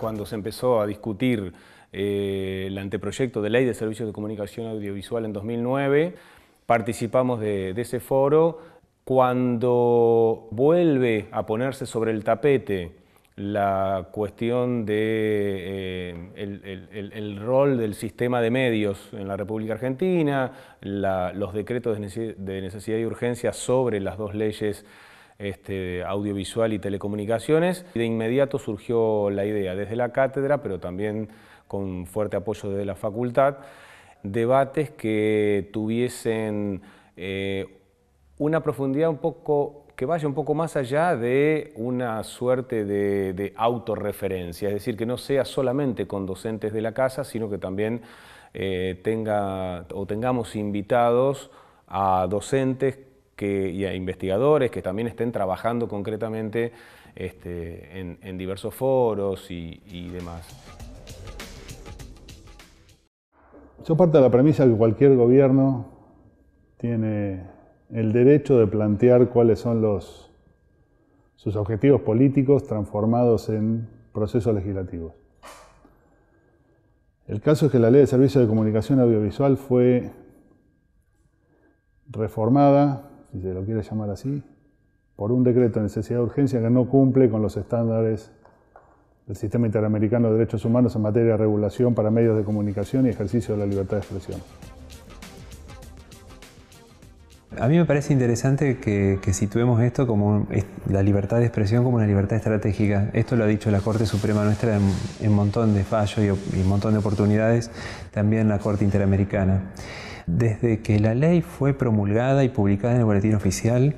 cuando se empezó a discutir eh, el anteproyecto de ley de servicios de comunicación audiovisual en 2009, participamos de, ese foro. Cuando vuelve a ponerse sobre el tapete la cuestión del eh, rol del sistema de medios en la República Argentina, los decretos de necesidad y urgencia sobre las dos leyes este, audiovisual y telecomunicaciones. De inmediato surgió la idea desde la cátedra, pero también con fuerte apoyo desde la facultad, debates que tuviesen eh, una profundidad un poco que vaya un poco más allá de una suerte de, autorreferencia, es decir, que no sea solamente con docentes de la casa, sino que también eh, tenga o tengamos invitados a docentes y a investigadores que también estén trabajando concretamente este, en, diversos foros y, demás. Yo parto de la premisa que cualquier gobierno tiene el derecho de plantear cuáles son los, sus objetivos políticos transformados en procesos legislativos. El caso es que la ley de servicios de comunicación audiovisual fue reformada si se lo quiere llamar así, por un decreto de necesidad de urgencia que no cumple con los estándares del sistema interamericano de derechos humanos en materia de regulación para medios de comunicación y ejercicio de la libertad de expresión. A mí me parece interesante que, situemos esto como la libertad de expresión como una libertad estratégica. Esto lo ha dicho la Corte Suprema nuestra en un montón de fallos y, y un montón de oportunidades, también la Corte Interamericana. Desde que la ley fue promulgada y publicada en el boletín oficial,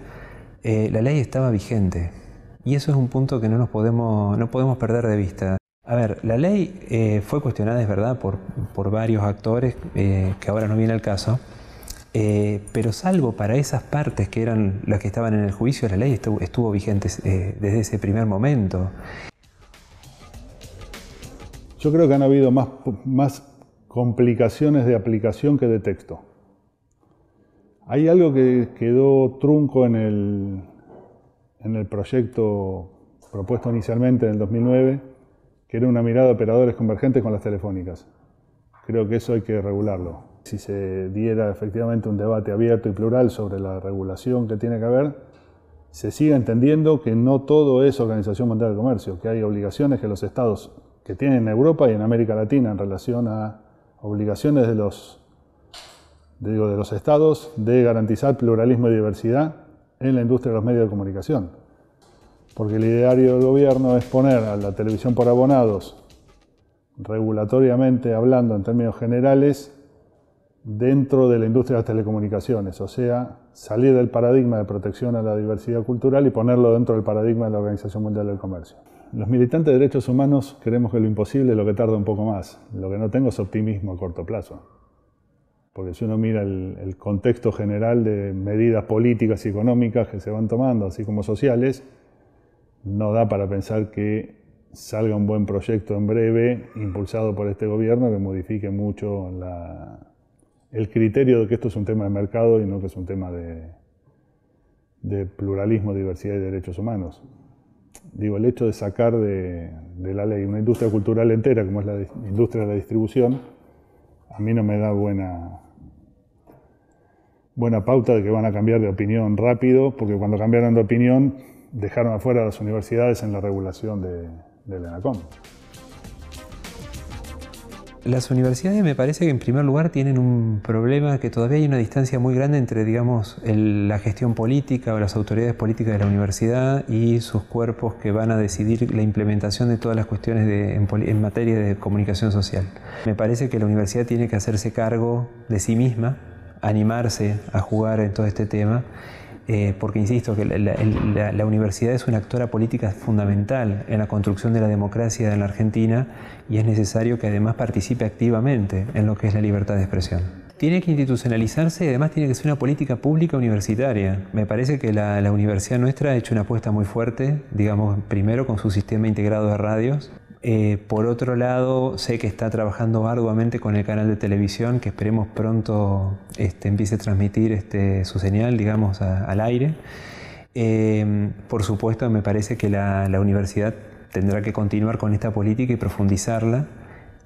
eh, la ley estaba vigente. Y eso es un punto que no nos podemos, no podemos perder de vista. A ver, la ley eh, fue cuestionada, es verdad, por, por varios actores, eh, que ahora no viene al caso, pero salvo para esas partes que eran las que estaban en el juicio, la ley estuvo, vigente desde ese primer momento. Yo creo que han habido más, más complicaciones de aplicación que detecto. Hay algo que quedó trunco en el, en el proyecto propuesto inicialmente en el 2009, que era una mirada de operadores convergentes con las telefónicas. Creo que eso hay que regularlo. Si se diera efectivamente un debate abierto y plural sobre la regulación que tiene que haber, se siga entendiendo que no todo es Organización Mundial de Comercio, que hay obligaciones que los estados que tienen en Europa y en América Latina en relación a obligaciones de los, digo, de los estados de garantizar pluralismo y diversidad en la industria de los medios de comunicación. Porque el ideario del gobierno es poner a la televisión por abonados, regulatoriamente hablando en términos generales, dentro de la industria de las telecomunicaciones, o sea, salir del paradigma de protección a la diversidad cultural y ponerlo dentro del paradigma de la Organización Mundial del Comercio los militantes de derechos humanos queremos que lo imposible es lo que tarda un poco más. Lo que no tengo es optimismo a corto plazo. Porque si uno mira el, contexto general de medidas políticas y económicas que se van tomando, así como sociales, no da para pensar que salga un buen proyecto en breve, impulsado por este gobierno, que modifique mucho el criterio de que esto es un tema de mercado y no que es un tema de pluralismo, diversidad y derechos humanos digo, el hecho de sacar de, la ley una industria cultural entera, como es la industria de la distribución, a mí no me da buena, buena pauta de que van a cambiar de opinión rápido, porque cuando cambiaron de opinión dejaron afuera a las universidades en la regulación de, del ENACOM. Las universidades me parece que en primer lugar tienen un problema que todavía hay una distancia muy grande entre, digamos, la gestión política o las autoridades políticas de la universidad y sus cuerpos que van a decidir la implementación de todas las cuestiones de, en materia de comunicación social. Me parece que la universidad tiene que hacerse cargo de sí misma, animarse a jugar en todo este tema eh, porque insisto que la, universidad es una actora política fundamental en la construcción de la democracia en la Argentina y es necesario que además participe activamente en lo que es la libertad de expresión. Tiene que institucionalizarse y además tiene que ser una política pública universitaria. Me parece que la, la universidad nuestra ha hecho una apuesta muy fuerte, digamos, primero con su sistema integrado de radios, eh, por otro lado, sé que está trabajando arduamente con el canal de televisión, que esperemos pronto este, empiece a transmitir este, su señal, digamos, al aire. Eh, por supuesto, me parece que la universidad tendrá que continuar con esta política y profundizarla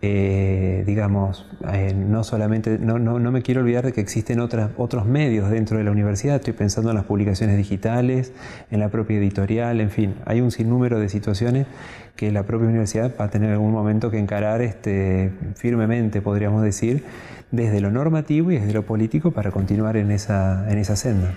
eh, digamos, eh, no solamente, no, no, me quiero olvidar de que existen otras, otros medios dentro de la universidad, estoy pensando en las publicaciones digitales, en la propia editorial, en fin, hay un sinnúmero de situaciones que la propia universidad va a tener algún momento que encarar este, firmemente, podríamos decir, desde lo normativo y desde lo político para continuar en esa, en esa senda.